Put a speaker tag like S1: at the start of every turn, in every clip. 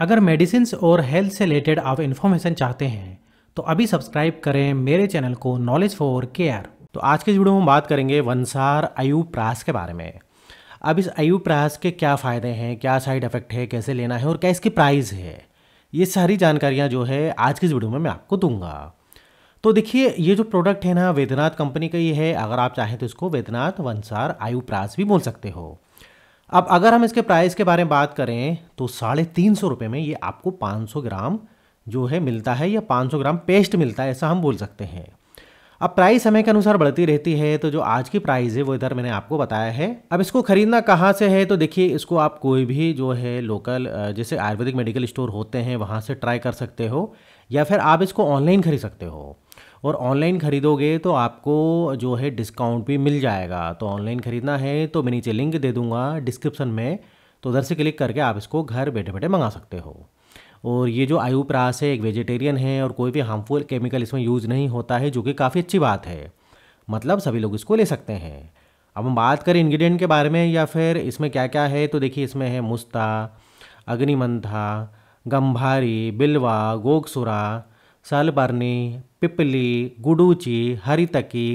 S1: अगर मेडिसिन और हेल्थ से रिलेटेड आप इन्फॉर्मेशन चाहते हैं तो अभी सब्सक्राइब करें मेरे चैनल को नॉलेज फॉर केयर तो आज के वीडियो में बात करेंगे वंसार आयुप्रास के बारे में अब इस आयुप्रास के क्या फ़ायदे हैं क्या साइड इफ़ेक्ट है कैसे लेना है और क्या इसकी प्राइस है ये सारी जानकारियाँ जो है आज की वीडियो में मैं आपको दूंगा तो देखिए ये जो प्रोडक्ट है ना वेदनाथ कंपनी का ये है अगर आप चाहें तो इसको वेदनाथ वंसार आयुप्रास भी बोल सकते हो अब अगर हम इसके प्राइस के बारे में बात करें तो साढ़े तीन सौ रुपये में ये आपको पाँच सौ ग्राम जो है मिलता है या पाँच सौ ग्राम पेस्ट मिलता है ऐसा हम बोल सकते हैं अब प्राइस समय के अनुसार बढ़ती रहती है तो जो आज की प्राइस है वो इधर मैंने आपको बताया है अब इसको खरीदना कहाँ से है तो देखिए इसको आप कोई भी जो है लोकल जैसे आयुर्वेदिक मेडिकल स्टोर होते हैं वहाँ से ट्राई कर सकते हो या फिर आप इसको ऑनलाइन खरीद सकते हो और ऑनलाइन ख़रीदोगे तो आपको जो है डिस्काउंट भी मिल जाएगा तो ऑनलाइन ख़रीदना है तो मैं नीचे लिंक दे दूँगा डिस्क्रिप्सन में तो उधर से क्लिक करके आप इसको घर बैठे बैठे मंगा सकते हो और ये जो आयु प्रास है एक वेजिटेरियन है और कोई भी हार्मफुल केमिकल इसमें यूज़ नहीं होता है जो कि काफ़ी अच्छी बात है मतलब सभी लोग इसको ले सकते हैं अब हम बात करें इंग्रेडिएंट के बारे में या फिर इसमें क्या क्या है तो देखिए इसमें है मुस्ता अग्निमंथा गंभारी बिलवा गोगसुरा सलबरनी पिपली गुडूची हरितकी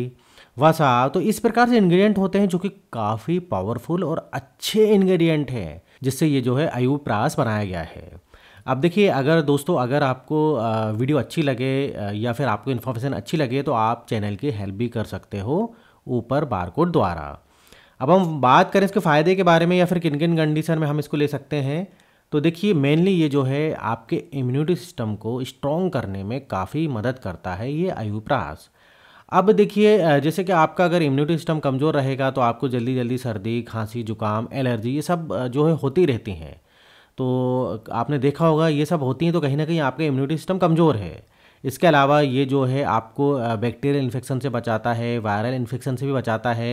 S1: वसा तो इस प्रकार से इंग्रेडिएंट होते हैं जो कि काफ़ी पावरफुल और अच्छे इंग्रेडिएंट हैं जिससे ये जो है आयु प्रास बनाया गया है अब देखिए अगर दोस्तों अगर आपको वीडियो अच्छी लगे या फिर आपको इन्फॉर्मेशन अच्छी लगे तो आप चैनल की हेल्प भी कर सकते हो ऊपर बारकोड द्वारा अब हम बात करें इसके फ़ायदे के बारे में या फिर किन किन कंडीशन में हम इसको ले सकते हैं तो देखिए मेनली ये जो है आपके इम्यूनिटी सिस्टम को स्ट्रॉन्ग करने में काफ़ी मदद करता है ये आयुप्रास अब देखिए जैसे कि आपका अगर इम्यूनिटी सिस्टम कमज़ोर रहेगा तो आपको जल्दी जल्दी सर्दी खांसी जुकाम एलर्जी ये सब जो है होती रहती हैं तो आपने देखा होगा ये सब होती हैं तो कहीं ना कहीं आपका इम्यूनिटी सिस्टम कमज़ोर है इसके अलावा ये जो है आपको बैक्टीरियल इन्फेक्शन से बचाता है वायरल इन्फेक्शन से भी बचाता है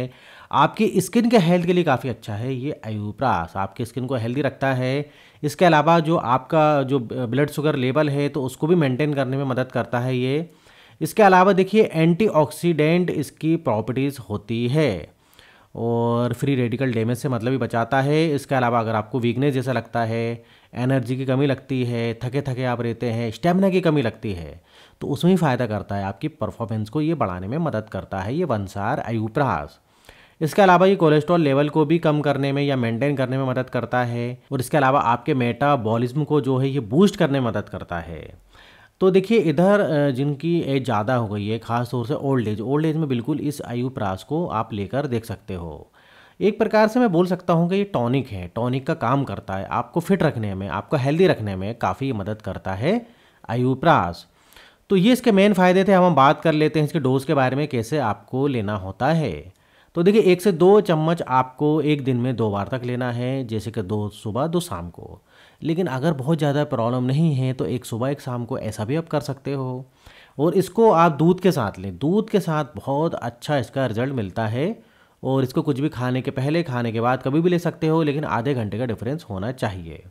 S1: आपकी स्किन के हेल्थ के लिए काफ़ी अच्छा है ये आयूप्रास आपकी स्किन को हेल्दी रखता है इसके अलावा जो आपका जो ब्लड शुगर लेवल है तो उसको भी मेंटेन करने में मदद करता है ये इसके अलावा देखिए एंटीऑक्सीडेंट इसकी प्रॉपर्टीज़ होती है और फ्री रेडिकल डैमेज से मतलब ही बचाता है इसके अलावा अगर आपको वीकनेस जैसा लगता है एनर्जी की कमी लगती है थके थके आप रहते हैं स्टेमिना की कमी लगती है तो उसमें ही फ़ायदा करता है आपकी परफॉर्मेंस को ये बढ़ाने में मदद करता है ये वंसार आयुप्रहास इसके अलावा ये कोलेस्ट्रॉल लेवल को भी कम करने में या मेंटेन करने में मदद करता है और इसके अलावा आपके मेटाबॉलिज्म को जो है ये बूस्ट करने में मदद करता है तो देखिए इधर जिनकी एज ज़्यादा हो गई है ख़ास तौर से ओल्ड एज ओल्ड एज में बिल्कुल इस आयु प्रास को आप लेकर देख सकते हो एक प्रकार से मैं बोल सकता हूँ कि ये टॉनिक है टॉनिक का काम करता है आपको फिट रखने में आपको हेल्दी रखने में काफ़ी मदद करता है आयुप्रास तो ये इसके मेन फ़ायदे थे हम बात कर लेते हैं इसके डोज के बारे में कैसे आपको लेना होता है तो देखिए एक से दो चम्मच आपको एक दिन में दो बार तक लेना है जैसे कि दो सुबह दो शाम को लेकिन अगर बहुत ज़्यादा प्रॉब्लम नहीं है तो एक सुबह एक शाम को ऐसा भी आप कर सकते हो और इसको आप दूध के साथ लें दूध के साथ बहुत अच्छा इसका रिजल्ट मिलता है और इसको कुछ भी खाने के पहले खाने के बाद कभी भी ले सकते हो लेकिन आधे घंटे का डिफरेंस होना चाहिए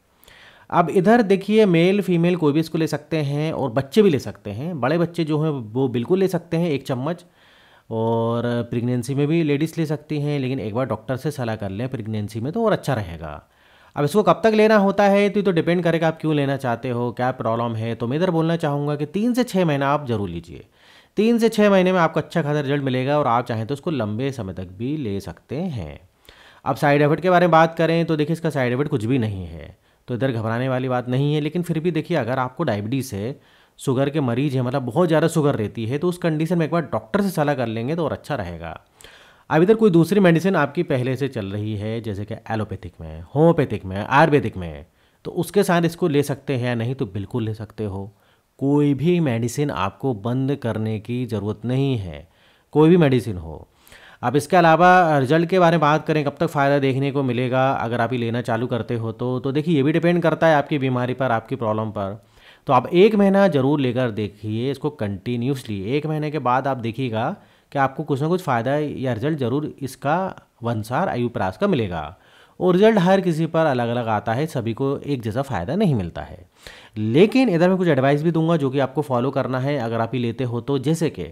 S1: अब इधर देखिए मेल फीमेल कोई भी इसको ले सकते हैं और बच्चे भी ले सकते हैं बड़े बच्चे जो हैं वो बिल्कुल ले सकते हैं एक चम्मच और प्रेगनेंसी में भी लेडीज़ ले सकती हैं लेकिन एक बार डॉक्टर से सलाह कर लें प्रेगनेंसी में तो और अच्छा रहेगा अब इसको कब तक लेना होता है तो ये तो डिपेंड करेगा आप क्यों लेना चाहते हो क्या प्रॉब्लम है तो मैं इधर बोलना चाहूँगा कि तीन से छः महीना आप ज़रूर लीजिए तीन से छः महीने में आपको अच्छा खासा रिजल्ट मिलेगा और आप चाहें तो उसको लंबे समय तक भी ले सकते हैं अब साइड इफेक्ट के बारे में बात करें तो देखिए इसका साइड इफेक्ट कुछ भी नहीं है तो इधर घबराने वाली बात नहीं है लेकिन फिर भी देखिए अगर आपको डायबिटीज़ है शुगर के मरीज हैं मतलब बहुत ज़्यादा शुगर रहती है तो उस कंडीशन में एक बार डॉक्टर से सलाह कर लेंगे तो और अच्छा रहेगा अब इधर कोई दूसरी मेडिसिन आपकी पहले से चल रही है जैसे कि एलोपैथिक में होम्योपैथिक में आयुर्वेदिक में तो उसके साथ इसको ले सकते हैं या नहीं तो बिल्कुल ले सकते हो कोई भी मेडिसिन आपको बंद करने की ज़रूरत नहीं है कोई भी मेडिसिन हो अब इसके अलावा रिजल्ट के बारे में बात करें कब तक फ़ायदा देखने को मिलेगा अगर आप ये लेना चालू करते हो तो तो देखिए ये भी डिपेंड करता है आपकी बीमारी पर आपकी प्रॉब्लम पर तो आप एक महीना ज़रूर लेकर देखिए इसको कंटिन्यूसली एक महीने के बाद आप देखिएगा कि आपको कुछ ना कुछ फ़ायदा या रिजल्ट ज़रूर इसका वंसार आयुप्रास का मिलेगा और रिजल्ट हर किसी पर अलग अलग आता है सभी को एक जैसा फ़ायदा नहीं मिलता है लेकिन इधर मैं कुछ एडवाइस भी दूंगा जो कि आपको फॉलो करना है अगर आप ही लेते हो तो जैसे कि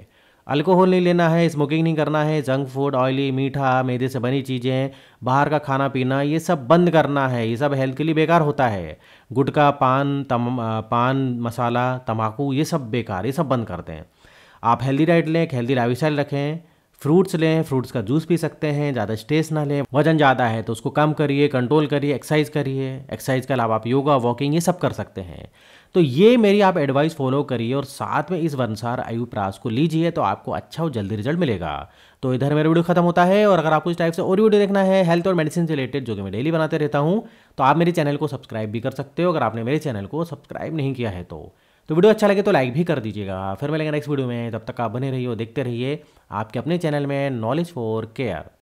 S1: अल्कोहल नहीं लेना है स्मोकिंग नहीं करना है जंक फूड ऑयली मीठा मैदे से बनी चीज़ें बाहर का खाना पीना ये सब बंद करना है ये सब हेल्थ के लिए बेकार होता है गुटखा पान तम पान मसाला तम्बाकू ये सब बेकार ये सब बंद करते हैं आप हेल्दी डाइट लें हेल्दी लाइफ रखें फ्रूट्स लें फ्रूट्स का जूस पी सकते हैं ज़्यादा स्ट्रेस ना लें वजन ज़्यादा है तो उसको कम करिए कंट्रोल करिए एक्सरसाइज करिए एक्सरसाइज के अलावा आप योगा वॉकिंग ये सब कर सकते हैं तो ये मेरी आप एडवाइस फॉलो करिए और साथ में इस वनसार आयु प्रास को लीजिए तो आपको अच्छा और जल्दी रिजल्ट मिलेगा तो इधर मेरा वीडियो खत्म होता है और अगर आपको इस टाइप से और वीडियो देखना है हेल्थ और मेडिसिन से रिलेटेड जो कि मैं डेली बनाते रहता हूँ तो आप मेरे चैनल को सब्सक्राइब भी कर सकते हो अगर आपने मेरे चैनल को सब्सक्राइब नहीं किया है तो तो वीडियो अच्छा लगे तो लाइक भी कर दीजिएगा फिर मिलेंगे नेक्स्ट वीडियो में तब तक आप बने रहिए देखते रहिए आपके अपने चैनल में नॉलेज फॉर केयर